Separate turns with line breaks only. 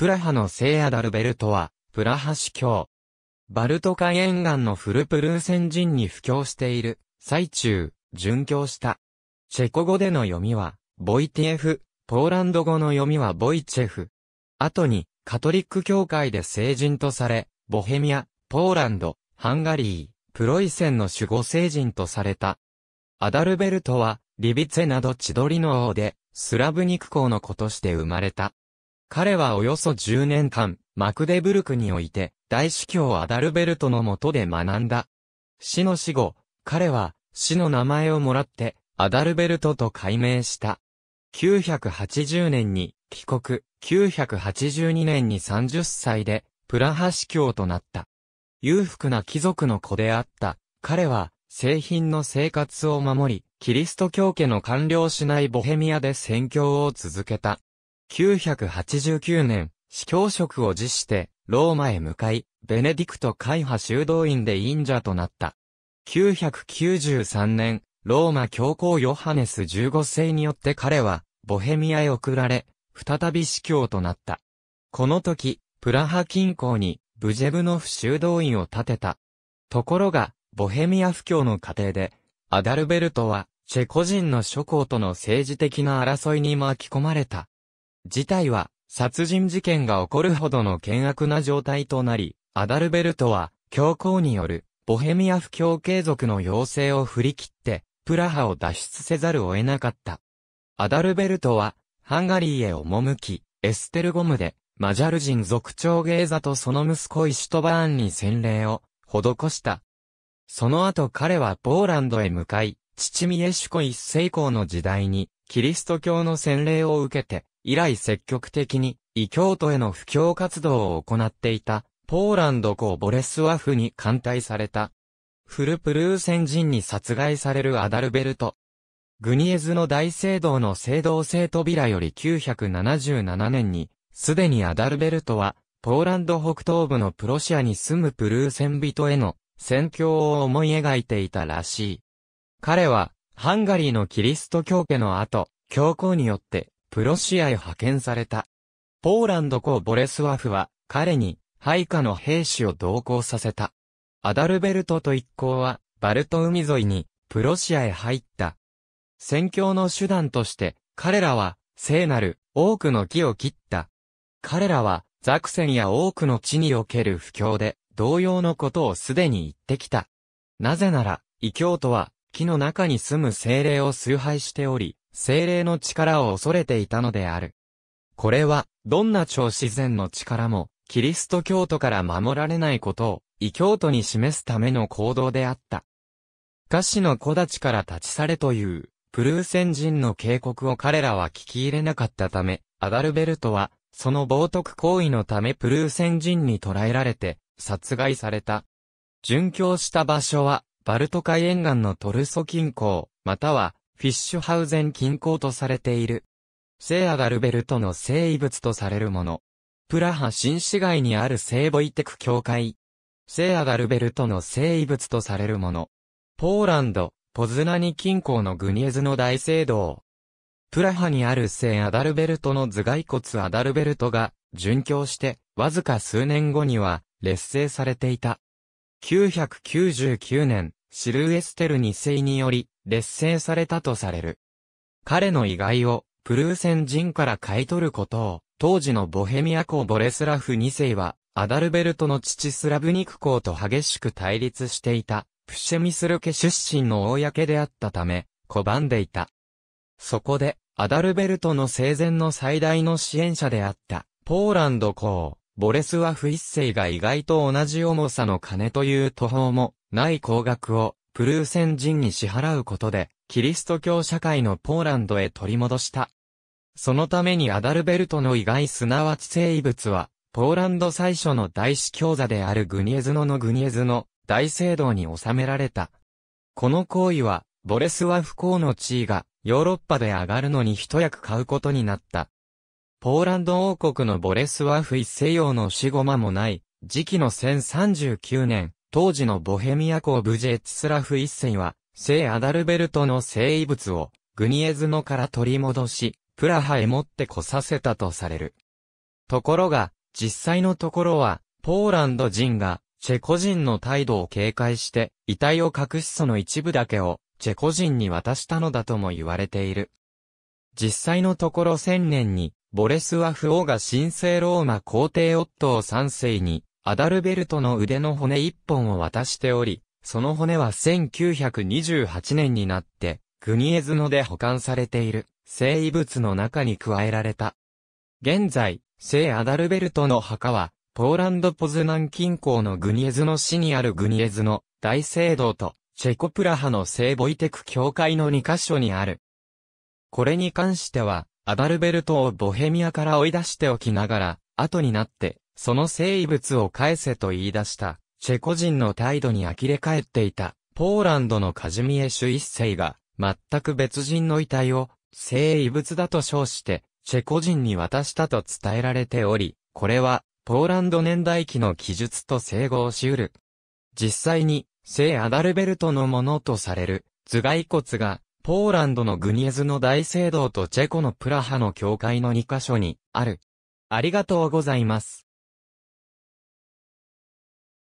プラハの聖アダルベルトは、プラハ司教。バルト海沿岸のフルプルーセン人に布教している、最中、殉教した。チェコ語での読みは、ボイティエフ、ポーランド語の読みはボイチェフ。後に、カトリック教会で聖人とされ、ボヘミア、ポーランド、ハンガリー、プロイセンの守護聖人とされた。アダルベルトは、リビツェなど千鳥の王で、スラブニク校の子として生まれた。彼はおよそ10年間、マクデブルクにおいて、大司教アダルベルトの下で学んだ。死の死後、彼は、死の名前をもらって、アダルベルトと改名した。980年に、帰国、982年に30歳で、プラハ司教となった。裕福な貴族の子であった、彼は、製品の生活を守り、キリスト教家の官僚しないボヘミアで宣教を続けた。989年、司教職を辞して、ローマへ向かい、ベネディクト会派修道院で院者となった。993年、ローマ教皇ヨハネス15世によって彼は、ボヘミアへ送られ、再び司教となった。この時、プラハ近郊に、ブジェブノフ修道院を建てた。ところが、ボヘミア不教の過程で、アダルベルトは、チェコ人の諸侯との政治的な争いに巻き込まれた。事態は、殺人事件が起こるほどの険悪な状態となり、アダルベルトは、教皇による、ボヘミア不況継続の要請を振り切って、プラハを脱出せざるを得なかった。アダルベルトは、ハンガリーへ赴き、エステルゴムで、マジャル人族長ゲーザとその息子イシュトバーンに洗礼を、施した。その後彼はポーランドへ向かい、父ミエシュコ一世以降の時代に、キリスト教の洗礼を受けて、以来積極的に異教徒への布教活動を行っていたポーランド公ボレスワフに艦隊された。フルプルーセン人に殺害されるアダルベルト。グニエズの大聖堂の聖堂聖扉より977年に、すでにアダルベルトは、ポーランド北東部のプロシアに住むプルーセン人への宣教を思い描いていたらしい。彼は、ハンガリーのキリスト教家の後、教皇によって、プロシアへ派遣された。ポーランド公ボレスワフは、彼に、配下の兵士を同行させた。アダルベルトと一行は、バルト海沿いに、プロシアへ入った。戦況の手段として、彼らは、聖なる、多くの木を切った。彼らは、ザクセンや多くの地における不況で、同様のことをすでに言ってきた。なぜなら、異教徒は、木の中に住む精霊を崇拝しており、精霊の力を恐れていたのである。これは、どんな超自然の力も、キリスト教徒から守られないことを、異教徒に示すための行動であった。歌詞の小立ちから立ち去れという、プルーセン人の警告を彼らは聞き入れなかったため、アダルベルトは、その冒涜行為のためプルーセン人に捕らえられて、殺害された。殉教した場所は、バルト海沿岸のトルソ近郊、または、フィッシュハウゼン近郊とされている。聖アガルベルトの聖遺物とされるもの。プラハ新市街にある聖ボイテク教会。聖アガルベルトの聖遺物とされるもの。ポーランド、ポズナニ近郊のグニエズの大聖堂。プラハにある聖アダルベルトの頭蓋骨アダルベルトが、殉教して、わずか数年後には、劣勢されていた。999年、シルエステル2世により、劣勢されたとされる。彼の意外をプルーセン人から買い取ることを、当時のボヘミア公ボレスラフ2世は、アダルベルトの父スラブニク公と激しく対立していた、プシェミスル家出身の公であったため、拒んでいた。そこで、アダルベルトの生前の最大の支援者であった、ポーランド公、ボレスワフ一世が意外と同じ重さの金という途方もない高額をクルーセン人に支払うことで、キリスト教社会のポーランドへ取り戻した。そのためにアダルベルトの意外すなわち生物は、ポーランド最初の大司教座であるグニエズノのグニエズノ大聖堂に収められた。この行為は、ボレスワフ公の地位がヨーロッパで上がるのに一役買うことになった。ポーランド王国のボレスワフ一西洋の死後間もない、時期の1039年、当時のボヘミア公ブジェツスラフ一世は、聖アダルベルトの聖遺物を、グニエズノから取り戻し、プラハへ持って来させたとされる。ところが、実際のところは、ポーランド人が、チェコ人の態度を警戒して、遺体を隠しその一部だけを、チェコ人に渡したのだとも言われている。実際のところ千年に、ボレスワフ王が神聖ローマ皇帝夫を三世に、アダルベルトの腕の骨一本を渡しており、その骨は1928年になって、グニエズノで保管されている、聖遺物の中に加えられた。現在、聖アダルベルトの墓は、ポーランドポズナン近郊のグニエズノ市にあるグニエズノ大聖堂と、チェコプラハの聖ボイテク教会の2カ所にある。これに関しては、アダルベルトをボヘミアから追い出しておきながら、後になって、その生物を返せと言い出した、チェコ人の態度に呆れ返っていた、ポーランドのカジミエシュ一世が、全く別人の遺体を、生物だと称して、チェコ人に渡したと伝えられており、これは、ポーランド年代記の記述と整合し得る。実際に、聖アダルベルトのものとされる、頭蓋骨が、ポーランドのグニエズの大聖堂とチェコのプラハの教会の2カ所に、ある。ありがとうございます。